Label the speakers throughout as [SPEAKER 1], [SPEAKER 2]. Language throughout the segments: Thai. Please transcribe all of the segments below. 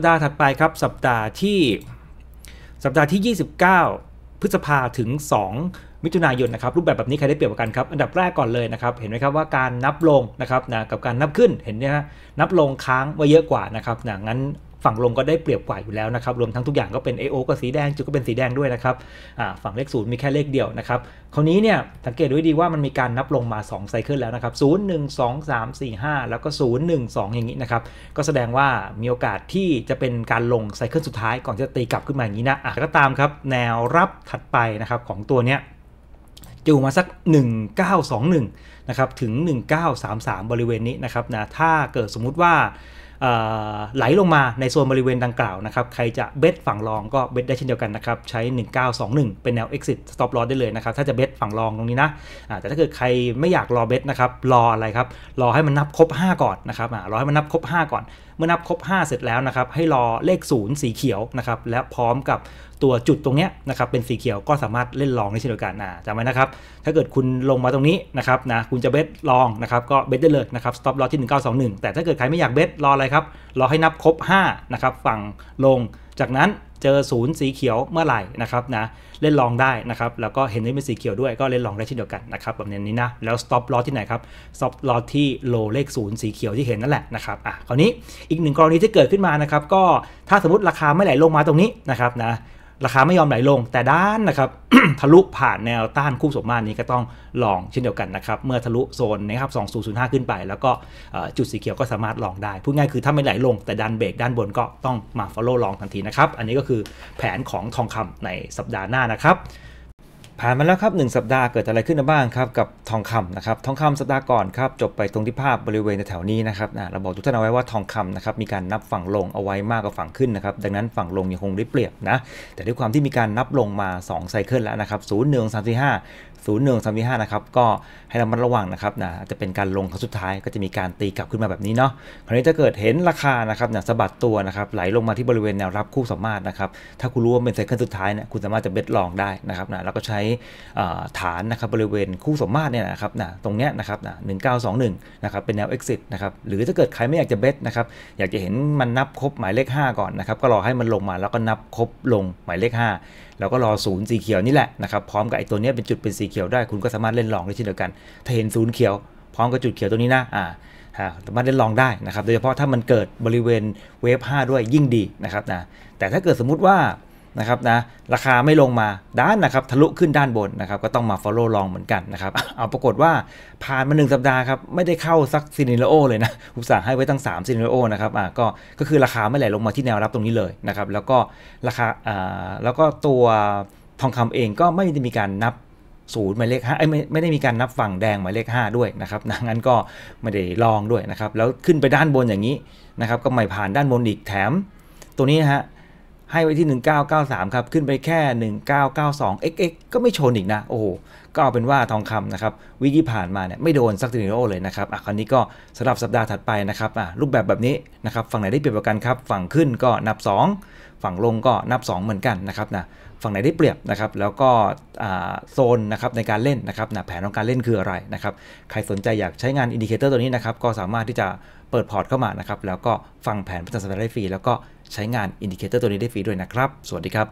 [SPEAKER 1] ัปดาห์ถัดไปครับสัปดาห์ที่สัปดาห์ที่ 29 พฤษภาถึง 2 มิถุนายนนะครับ รูปแบบแบบนี้ใครได้เปรียบกันครับอันดับแรกก่อนเลยนะครับเห็นไหมครับว่าการนับลงนะครับนะกับการนับขึ้นเห็นไหมฮะนับลงค้างไว้เยอะกว่านะครับนะงั้นฝั่งลงก็ได้เปรียบกว่าอยู่แล้วนะครับ รวมทั้งทุกอย่างก็เป็น AO ก็สีแดงจุดก็เป็นสีแดงด้วยนะครับฝั่งเลขศูนย์มีแค่เลขเดียวนะครับคราวนี้เนี่ยสังเกตด้วยดีว่ามันมีการนับลงมา2ไซเคิลแล้วนะครับศูนนย์หึ่งงสสอามสี่ห้าแล้วก็ศูนนย์หึ่งสองอย่างนี้นะครับ ก็แสดงว่ามีโอกาสที่จะเป็นการลงไซเคิลสุดท้าย ก่อนจะตีกลับขึ้นมาอย่างนี้นะอะก็ตามครับแนวรับถัดไปนะครับของตัวเนี้ยจอยู่มาสัก 1921นะครับถึง 1933 บริเวณนี้นะครับนะถ้าเกิดสมมุติว่าไหลลงมาในโซนบริเวณดังกล่าวนะครับ ใครจะเบสฝั่งรองก็เบสได้เช่นเดียวกันนะครับ ใช้ 1921 เป็นแนว exit stop loss ได้เลยนะครับ ถ้าจะเบสฝั่งรองตรงนี้นะะแต่ถ้าเกิดใครไม่อยากรอเบสนะครับ รออะไรครับ รอให้มันนับครบ 5 ก่อนนะครับรอให้มันนับครบ5 ก่อนเมื่อนับครบ 5 เสร็จแล้วนะครับให้รอเลข0สีเขียวนะครับและพร้อมกับตัวจุดตรงนี้นะครับเป็นสีเขียวก็สามารถเล่นลองได้เช่นเดียวกันนะจำไว้นะครับถ้าเกิดคุณลงมาตรงนี้นะครับนะคุณจะเบสลองนะครับก็เบสได้เลยนะครับสต็อปลอที่1921 แต่ถ้าเกิดใครไม่อยากเบสรออะไรครับรอให้นับครบ5นะครับฝั่งลงจากนั้นเจอศูนย์สีเขียวเมื่อไหร่นะครับนะ เล่นลองได้นะครับ แล้วก็เห็นนี่เป็นสีเขียวด้วยก็เล่นลองได้เช่นเดียวกันนะครับแบบนี้นะ แล้ว stop loss ที่ไหนครับ stop loss ที่โลเลขศูนย์สีเขียวที่เห็นนั่นแหละนะครับอ่ะคราวนี้อีกหนึ่งกรณีที่เกิดขึ้นมานะครับก็ถ้าสมมติราคาไม่ไหลลงมาตรงนี้นะครับนะราคาไม่ยอมไหลลงแต่ด้านนะครับทะลุผ่านแนวต้านคู่สมมาตรนี้ก็ต้องลองเช่นเดียวกันนะครับ เมื่อทะลุโซนนะครับ2005 ขึ้นไป แล้วก็จุดสีเขียวก็สามารถลองได้พูดง่ายคือถ้าไม่ไหลลง แต่ดันเบรกด้านบนก็ต้องมา follow ลองทันทีนะครับ อันนี้ก็คือแผนของทองคำในสัปดาห์หน้านะครับผ่านมาแล้วครับ 1 สัปดาห์เกิดอะไรขึ้นบ้างครับกับทองคำนะครับทองคำสัปดาห์ก่อนครับจบไปตรงที่ภาพบริเวณแถวนี้นะครับนะเราบอกทุกท่านเอาไว้ว่าทองคำนะครับมีการนับฝั่งลงเอาไว้มากกว่าฝั่งขึ้นนะครับดังนั้นฝั่งลงยังคงได้เปรียบนะแต่ด้วยความที่มีการนับลงมา 2 ไซเคิลแล้วนะครับศูนย์หนึ่งสามสี่ห้า0 1 3 5 นะครับ ก็ให้เรามันระวังนะครับนะจะเป็นการลงครั้งสุดท้าย ก็จะมีการตีกลับขึ้นมาแบบนี้เนาะ คราวนี้ถ้าเกิดเห็นราคานะครับนะสะบัดตัวนะครับ ไหลลงมาที่บริเวณแนวรับคู่สามารถนะครับ ถ้าคุณรู้ว่าเป็นไซเคิลสุดท้ายเนี่ย คุณสามารถจะเบ็ดลองได้นะครับนะแล้วก็ใช้ฐานนะครับบริเวณคู่สมมาตรเนี่ยนะครับนะตรงเนี้ยนะครับนะหนึ่งเก้าสองหนึ่งนะครับ เป็นแนว exit นะครับ หรือถ้าเกิดใครไม่อยากจะเบ็ดนะครับ อยากจะเห็นมันนับครบหมายเลข 5 ก่อนนะครับ ก็รอให้มันลงมาแล้วก็นับครบลงหมายเลข 5แล้วก็รอศูนย์สีเขียวนี่แหละนะครับพร้อมกับไอ้ตัวเนี้ยเป็นจุดเป็นสีเขียวได้ คุณก็สามารถเล่นลองได้เช่นเดียวกัน ถ้าเห็นศูนย์เขียว พร้อมกับจุดเขียวตัวนี้นะอ่าสามารถเล่นลองได้นะครับ โดยเฉพาะถ้ามันเกิดบริเวณเวฟ5ด้วยยิ่งดีนะครับนะ แต่ถ้าเกิดสมมุติว่านะครับนะราคาไม่ลงมาด้านนะครับทะลุขึ้นด้านบนนะครับก็ต้องมา follow ลองเหมือนกันนะครับ เอาปรากฏว่า ผ่านมา 1 สัปดาห์ครับไม่ได้เข้าซักซีนิโลโอเลยนะอุตส่าห์ให้ไว้ตั้ง3ซีนิโอนะครับอ่าก็ก็คือราคาไม่ไหลลงมาที่แนวรับตรงนี้เลยนะครับ แล้วก็ราคาอ่าแล้วก็ตัวทองคำเองก็ไม่ได้มีการนับศูนย์หมายเลขห้าไม่ไม่ได้มีการนับฝั่งแดงหมายเลข5ด้วยนะครับดังนั้นก็ไม่ได้ลองด้วยนะครับ แล้วขึ้นไปด้านบนอย่างนี้นะครับ ก็ไม่ผ่านด้านบนอีกแถม ตัวนี้ฮะให้ไว้ที่1993 ครับ ขึ้นไปแค่1992 xx ก็ไม่ชนอีกนะโอ้โหก็เอาเป็นว่าทองคำนะครับวิกิผ่านมาเนี่ยไม่โดนซักตินิโอเลยนะครับอ่ะคราวนี้ก็สำหรับสัปดาห์ถัดไปนะครับอ่ะรูปแบบแบบนี้นะครับฝั่งไหนได้เปรียบกันครับฝั่งขึ้นก็นับ 2 ฝั่งลงก็นับ 2 เหมือนกันนะครับนะฝั่งไหนได้เปรียบนะครับ แล้วก็โซนนะครับในการเล่นนะครับ แผนของการเล่นคืออะไรนะครับ ใครสนใจอยากใช้งานอินดิเคเตอร์ตัวนี้นะครับ ก็สามารถที่จะเปิดพอร์ตเข้ามานะครับ แล้วก็ฟังแผนพระจสัปดา์ได้ฟรี แล้วก็ใช้งานอินดิเคเตอร์ตัวนี้ได้ฟรีด้วยนะครับ สวัสดีครับ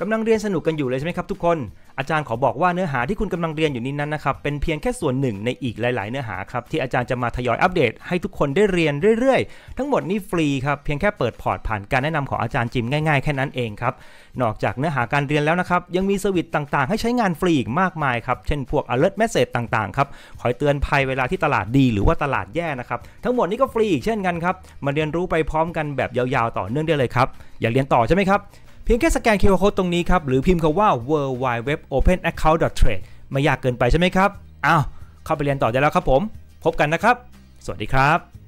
[SPEAKER 1] กำลังเรียนสนุกกันอยู่เลยใช่ไหมครับ ทุกคนอาจารย์ขอบอกว่าเนื้อหาที่คุณกำลังเรียนอยู่นี้นั้นนะครับเป็นเพียงแค่ส่วนหนึ่งในอีกหลาย ๆ เนื้อหาครับที่อาจารย์จะมาทยอยอัปเดตให้ทุกคนได้เรียนเรื่อยๆ ทั้งหมดนี้ฟรีครับเพียงแค่เปิดพอร์ตผ่านการแนะนำของอาจารย์จิมง่าย ๆ แค่นั้นเองครับนอกจากเนื้อหาการเรียนแล้วนะครับยังมีสวิตต่างๆ ให้ใช้งานฟรีอีกมากมายครับเช่น พวก alert message ต่าง ๆ ครับคอยเตือนภัยเวลาที่ตลาดดีหรือว่าตลาดแย่นะครับ ทั้งหมดนี้ก็ฟรีอีกเช่นกันครับมาเรียนรู้ไปพร้อมกันแบบยาว ๆ ต่อเนื่องได้เลยครับอยากเรียนต่อใช่ไหมครับพียงแค่สแกน QR Code ตรงนี้ครับหรือพิมพ์คำว่า world wide web open account trade ไม่ยากเกินไปใช่ไหมครับ อ้าวเข้าไปเรียนต่อได้แล้วครับผม พบกันนะครับ สวัสดีครับ